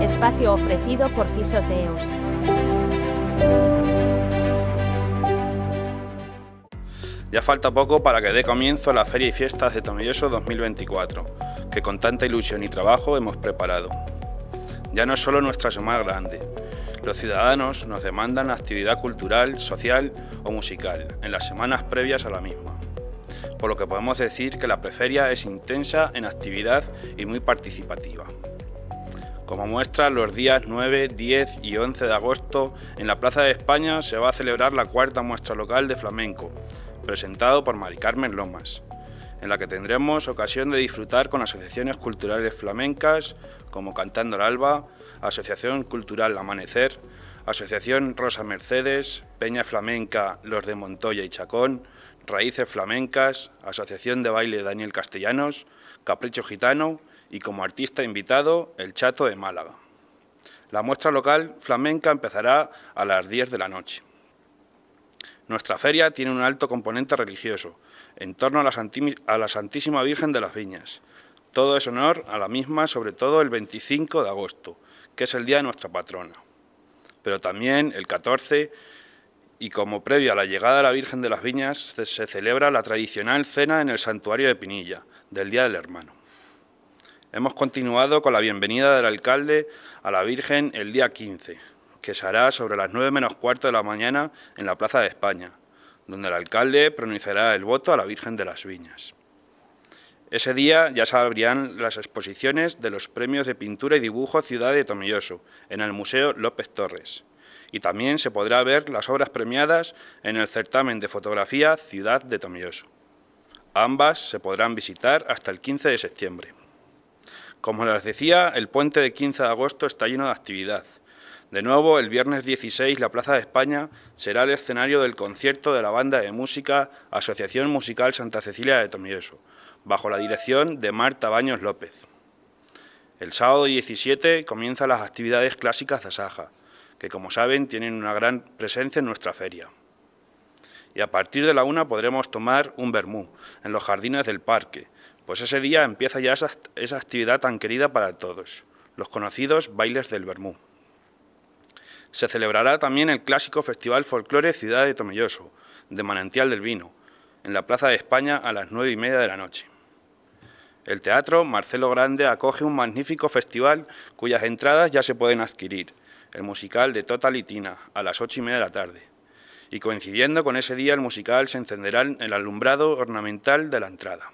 Espacio ofrecido por Pisoteos. Ya falta poco para que dé comienzo la Feria y Fiestas de Tomelloso 2024, que con tanta ilusión y trabajo hemos preparado. Ya no es solo nuestra semana grande, los ciudadanos nos demandan actividad cultural, social o musical en las semanas previas a la misma. Por lo que podemos decir que la preferia es intensa en actividad y muy participativa. Como muestra, los días 9, 10 y 11 de agosto en la Plaza de España se va a celebrar la cuarta muestra local de flamenco, presentado por Mari Carmen Lomas, en la que tendremos ocasión de disfrutar con asociaciones culturales flamencas como Cantando el Alba, Asociación Cultural Amanecer, Asociación Rosa Mercedes, Peña Flamenca Los de Montoya y Chacón, Raíces Flamencas, Asociación de Baile Daniel Castellanos, Capricho Gitano y como artista invitado El Chato de Málaga. La muestra local flamenca empezará a las 10 de la noche. Nuestra feria tiene un alto componente religioso, en torno a la, Santísima Virgen de las Viñas. Todo es honor a la misma, sobre todo el 25 de agosto, que es el día de nuestra patrona. Pero también el 14, y como previo a la llegada de la Virgen de las Viñas, se celebra la tradicional cena en el santuario de Pinilla, del Día del Hermano. Hemos continuado con la bienvenida del alcalde a la Virgen el día 15, que se hará sobre las 9 menos cuarto de la mañana en la Plaza de España, donde el alcalde pronunciará el voto a la Virgen de las Viñas. Ese día ya se abrirán las exposiciones de los premios de pintura y dibujo Ciudad de Tomilloso... en el Museo López Torres. Y también se podrá ver las obras premiadas en el certamen de fotografía Ciudad de Tomilloso. Ambas se podrán visitar hasta el 15 de septiembre. Como les decía, el puente de 15 de agosto está lleno de actividad de nuevo, el viernes 16, la Plaza de España será el escenario del concierto de la banda de música Asociación Musical Santa Cecilia de Tomieso, bajo la dirección de Marta Baños López. El sábado 17 comienzan las actividades clásicas de Saja, que como saben tienen una gran presencia en nuestra feria. Y a partir de la una podremos tomar un vermú en los jardines del parque, pues ese día empieza ya esa, esa actividad tan querida para todos, los conocidos bailes del vermú. Se celebrará también el clásico Festival Folclore Ciudad de Tomelloso, de Manantial del Vino, en la Plaza de España a las nueve y media de la noche. El Teatro Marcelo Grande acoge un magnífico festival cuyas entradas ya se pueden adquirir, el musical de Totalitina a las ocho y media de la tarde. Y coincidiendo con ese día, el musical se encenderá el alumbrado ornamental de la entrada.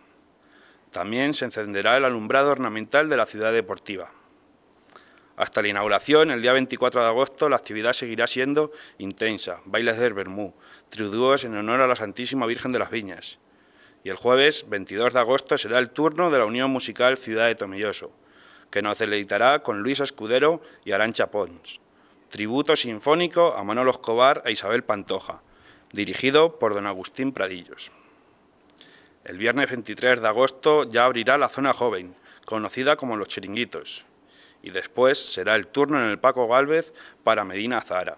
También se encenderá el alumbrado ornamental de la ciudad deportiva. Hasta la inauguración, el día 24 de agosto, la actividad seguirá siendo intensa. Bailes del Bermú, triudúos en honor a la Santísima Virgen de las Viñas. Y el jueves 22 de agosto será el turno de la Unión Musical Ciudad de Tomilloso, que nos deleitará con Luis Escudero y Arancha Pons. Tributo sinfónico a Manolo Escobar e Isabel Pantoja, dirigido por don Agustín Pradillos. El viernes 23 de agosto ya abrirá la zona joven, conocida como Los Chiringuitos, y después será el turno en el Paco Gálvez para Medina Zara.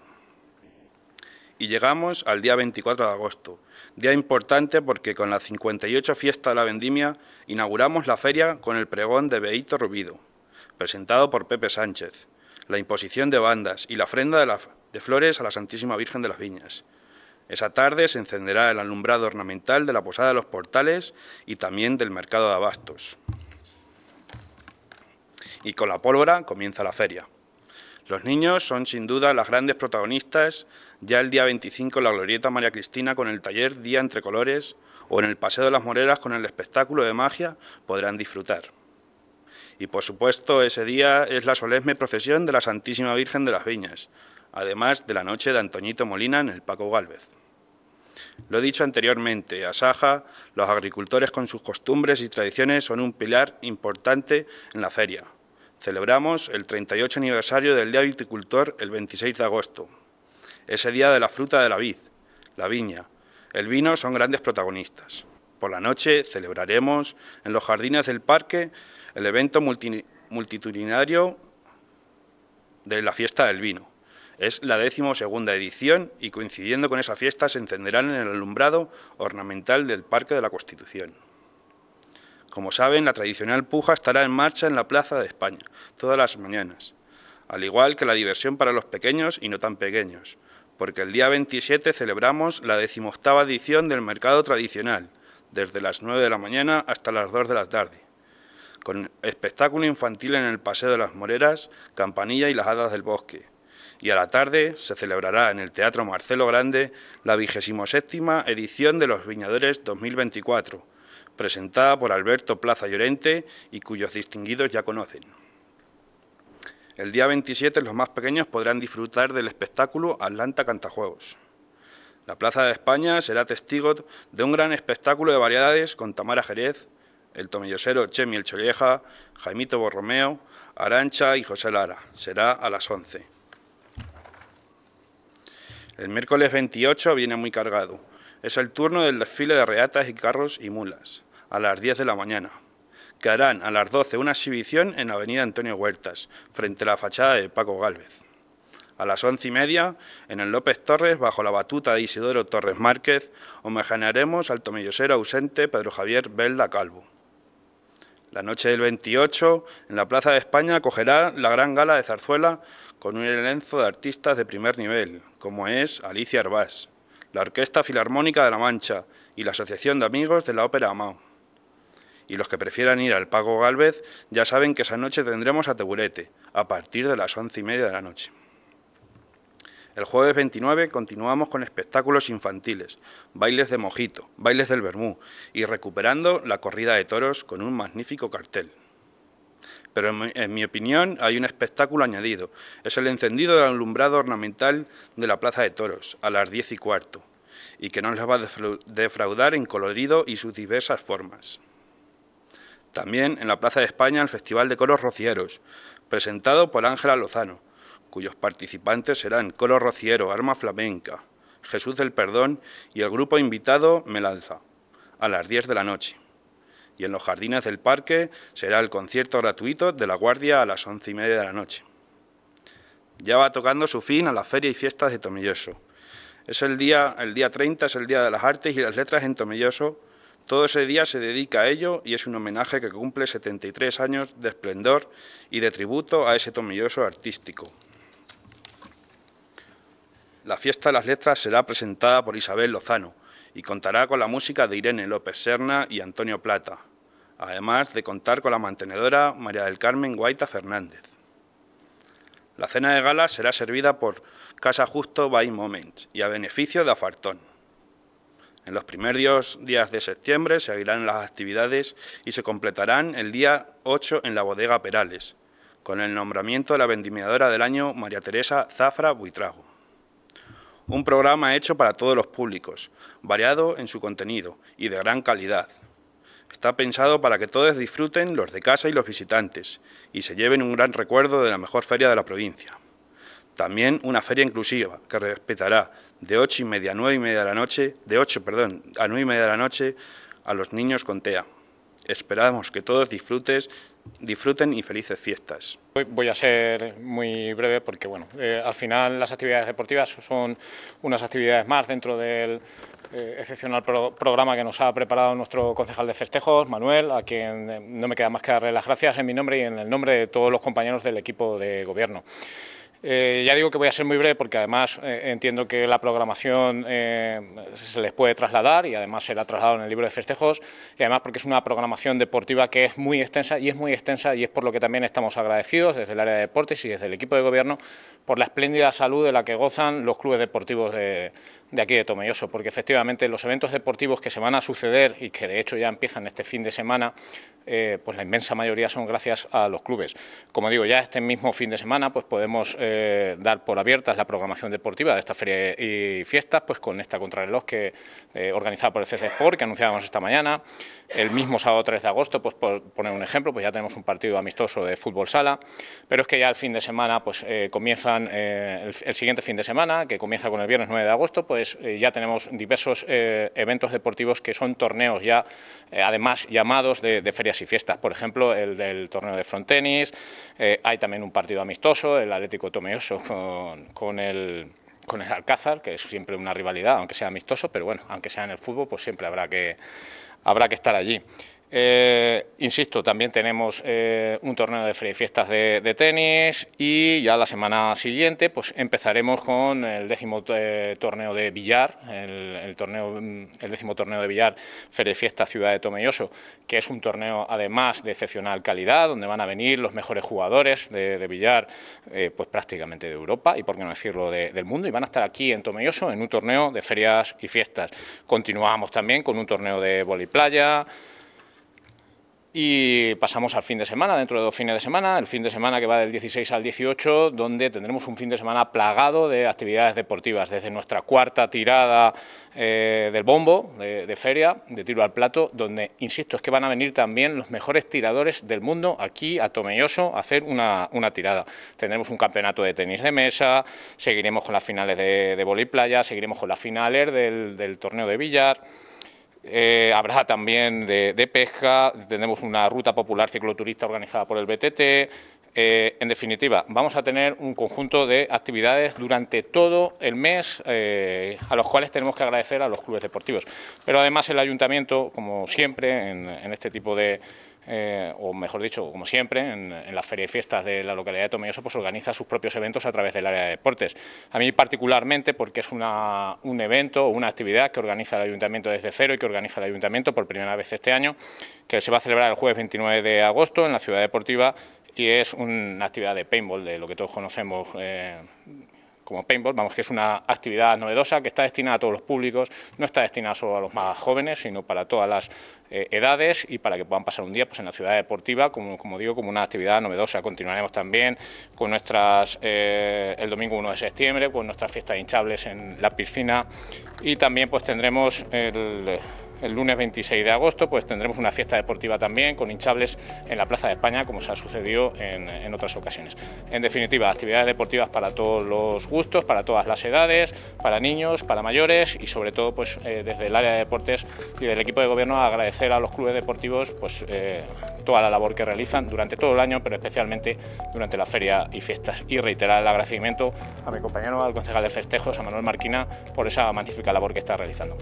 Y llegamos al día 24 de agosto, día importante porque con la 58 fiesta de la vendimia inauguramos la feria con el pregón de Beito Rubido, presentado por Pepe Sánchez, la imposición de bandas y la ofrenda de flores a la Santísima Virgen de las Viñas. Esa tarde se encenderá el alumbrado ornamental de la Posada de los Portales y también del Mercado de Abastos y con la pólvora comienza la feria. Los niños son sin duda las grandes protagonistas ya el día 25 la Glorieta María Cristina con el taller Día entre Colores o en el Paseo de las Moreras con el espectáculo de magia podrán disfrutar. Y por supuesto ese día es la solemne procesión de la Santísima Virgen de las Viñas, además de la noche de Antoñito Molina en el Paco Gálvez. Lo he dicho anteriormente, a Saja, los agricultores con sus costumbres y tradiciones son un pilar importante en la feria, Celebramos el 38 aniversario del Día Viticultor el 26 de agosto. Ese día de la fruta de la vid, la viña, el vino son grandes protagonistas. Por la noche celebraremos en los jardines del parque el evento multitudinario de la fiesta del vino. Es la decimosegunda edición y coincidiendo con esa fiesta se encenderán en el alumbrado ornamental del Parque de la Constitución. Como saben, la tradicional puja estará en marcha en la Plaza de España, todas las mañanas, al igual que la diversión para los pequeños y no tan pequeños, porque el día 27 celebramos la decimoctava edición del mercado tradicional, desde las 9 de la mañana hasta las 2 de la tarde, con espectáculo infantil en el Paseo de las Moreras, Campanilla y las Hadas del Bosque. Y a la tarde se celebrará en el Teatro Marcelo Grande la 27 edición de los Viñadores 2024, presentada por Alberto Plaza Llorente y cuyos distinguidos ya conocen. El día 27 los más pequeños podrán disfrutar del espectáculo Atlanta Cantajuegos. La Plaza de España será testigo de un gran espectáculo de variedades con Tamara Jerez, el tomillosero Chemi El Cholleja, Jaimito Borromeo, Arancha y José Lara. Será a las 11. El miércoles 28 viene muy cargado. Es el turno del desfile de reatas y carros y mulas, a las 10 de la mañana, que harán a las 12 una exhibición en la avenida Antonio Huertas, frente a la fachada de Paco Gálvez. A las once y media, en el López Torres, bajo la batuta de Isidoro Torres Márquez, homenajearemos al tomillosero ausente Pedro Javier Belda Calvo. La noche del 28, en la Plaza de España, acogerá la gran gala de zarzuela con un elenco de artistas de primer nivel, como es Alicia Arbás, la Orquesta Filarmónica de La Mancha y la Asociación de Amigos de la Ópera Amao. Y los que prefieran ir al Pago Galvez ya saben que esa noche tendremos a Teburete, a partir de las once y media de la noche. El jueves 29 continuamos con espectáculos infantiles, bailes de mojito, bailes del vermú y recuperando la corrida de toros con un magnífico cartel pero en mi, opinión hay un espectáculo añadido. Es el encendido del alumbrado ornamental de la Plaza de Toros a las diez y cuarto, y que no les va a defraudar en colorido y sus diversas formas. También en la Plaza de España el Festival de Coros Rocieros, presentado por Ángela Lozano, cuyos participantes serán Coro Rociero, Arma Flamenca, Jesús del Perdón y el grupo invitado Melanza, a las diez de la noche y en los jardines del parque será el concierto gratuito de la Guardia a las once y media de la noche. Ya va tocando su fin a la Feria y Fiestas de Tomelloso. Es el día, el día 30 es el Día de las Artes y las Letras en Tomelloso. Todo ese día se dedica a ello y es un homenaje que cumple 73 años de esplendor y de tributo a ese Tomelloso artístico. La Fiesta de las Letras será presentada por Isabel Lozano, y contará con la música de Irene López Serna y Antonio Plata, además de contar con la mantenedora María del Carmen Guaita Fernández. La cena de gala será servida por Casa Justo by Moments y a beneficio de Afartón. En los primeros días de septiembre abrirán las actividades y se completarán el día 8 en la bodega Perales, con el nombramiento de la vendimiadora del año María Teresa Zafra Buitrago. Un programa hecho para todos los públicos, variado en su contenido y de gran calidad. Está pensado para que todos disfruten los de casa y los visitantes y se lleven un gran recuerdo de la mejor feria de la provincia. También una feria inclusiva que respetará de 8 y media a 9 y media de la noche, de perdón, a y media de la noche a los niños con TEA. Esperamos que todos disfrutes disfruten y felices fiestas. Voy a ser muy breve porque bueno, eh, al final las actividades deportivas son unas actividades más dentro del eh, excepcional programa que nos ha preparado nuestro concejal de festejos, Manuel, a quien eh, no me queda más que darle las gracias en mi nombre y en el nombre de todos los compañeros del equipo de gobierno. Eh, ya digo que voy a ser muy breve porque además eh, entiendo que la programación eh, se les puede trasladar y además será trasladado en el libro de festejos y además porque es una programación deportiva que es muy extensa y es muy extensa y es por lo que también estamos agradecidos desde el área de deportes y desde el equipo de gobierno por la espléndida salud de la que gozan los clubes deportivos de, de aquí de Tomelloso, porque efectivamente los eventos deportivos que se van a suceder y que de hecho ya empiezan este fin de semana, eh, pues la inmensa mayoría son gracias a los clubes. Como digo, ya este mismo fin de semana pues podemos eh, dar por abiertas la programación deportiva de esta feria y fiestas, pues con esta contrarreloj que eh, organizada por el CC Sport, que anunciábamos esta mañana, el mismo sábado 3 de agosto, pues por poner un ejemplo, pues ya tenemos un partido amistoso de fútbol sala, pero es que ya el fin de semana, pues eh, comienzan, el, el, siguiente fin de semana, que comienza con el viernes 9 de agosto, pues eh, ya tenemos diversos eh, eventos deportivos que son torneos ya, eh, además llamados de, ferias y fiestas. Por ejemplo, el del torneo de frontenis, hay también un partido amistoso, el Atlético Tomeoso con, el Alcázar, que es siempre una rivalidad, aunque sea amistoso, pero bueno, aunque sea en el fútbol, pues siempre habrá habrá que estar allí. Eh, insisto, también tenemos eh, un torneo de fiestas de, tenis y ya la semana siguiente pues empezaremos con el décimo eh, torneo de billar, el, torneo, mm, el décimo torneo de billar fiestas Ciudad de Tomelloso, que es un torneo además de excepcional calidad, donde van a venir los mejores jugadores de, billar pues prácticamente de Europa y por qué no decirlo del mundo, y van a estar aquí en Tomelloso en un torneo de ferias y fiestas. Continuamos también con un torneo de y playa y pasamos al fin de semana, dentro de dos fines de semana, el fin de semana que va del 16 al 18, donde tendremos un fin de semana plagado de actividades deportivas, desde nuestra cuarta tirada eh, del bombo, de, feria, de tiro al plato, donde, insisto, es que van a venir también los mejores tiradores del mundo aquí a Tomelloso a hacer una, tirada. Tendremos un campeonato de tenis de mesa, seguiremos con las finales de, de playa, seguiremos con las finales del, del torneo de billar eh, habrá también de, pesca, tenemos una ruta popular cicloturista organizada por el BTT. Eh, en definitiva, vamos a tener un conjunto de actividades durante todo el mes, eh, a los cuales tenemos que agradecer a los clubes deportivos. Pero además el ayuntamiento, como siempre en, en este tipo de eh, o mejor dicho, como siempre, en, las ferias y fiestas de la localidad de Tomelloso, pues organiza sus propios eventos a través del área de deportes. A mí particularmente porque es una, un evento o una actividad que organiza el Ayuntamiento desde cero y que organiza el Ayuntamiento por primera vez este año, que se va a celebrar el jueves 29 de agosto en la ciudad deportiva y es una actividad de paintball, de lo que todos conocemos. Eh, como paintball, vamos, que es una actividad novedosa que está destinada a todos los públicos, no está destinada solo a los más jóvenes, sino para todas las eh, edades y para que puedan pasar un día pues, en la ciudad deportiva, como, digo, como una actividad novedosa. Continuaremos también con nuestras, eh, el domingo 1 de septiembre, con nuestras fiestas hinchables en la piscina y también pues tendremos el el lunes 26 de agosto pues tendremos una fiesta deportiva también con hinchables en la Plaza de España como se ha sucedido en, otras ocasiones. En definitiva, actividades deportivas para todos los gustos, para todas las edades, para niños, para mayores y sobre todo pues eh, desde el área de deportes y del equipo de gobierno agradecer a los clubes deportivos pues eh, toda la labor que realizan durante todo el año pero especialmente durante la feria y fiestas y reiterar el agradecimiento a mi compañero, al concejal de festejos, a Manuel Marquina por esa magnífica labor que está realizando.